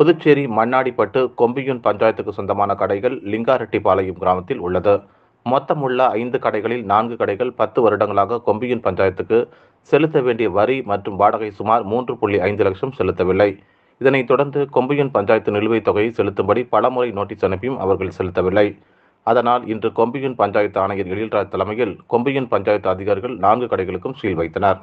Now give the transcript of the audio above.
புதுச்சேரி மண்ணாடிப்பட்டு கொம்பியூன் பஞ்சாயத்துக்கு சொந்தமான கடைகள் லிங்காரெட்டிபாளையம் கிராமத்தில் உள்ளது மொத்தமுள்ள ஐந்து கடைகளில் நான்கு கடைகள் பத்து வருடங்களாக கொம்பியூன் பஞ்சாயத்துக்கு செலுத்த வேண்டிய வரி மற்றும் வாடகை சுமார் மூன்று புள்ளி ஐந்து லட்சம் செலுத்தவில்லை இதனைத் தொடர்ந்து கொம்பியூன் பஞ்சாயத்து நிலுவைத் தொகையை செலுத்தும்படி பலமுறை நோட்டீஸ் அனுப்பியும் அவர்கள் செலுத்தவில்லை அதனால் இன்று கொம்பியூன் பஞ்சாயத்து ஆணையர் எழில்ராஜ் தலைமையில் கொம்பியூன் பஞ்சாயத்து அதிகாரிகள் நான்கு கடைகளுக்கும் சீல் வைத்தனர்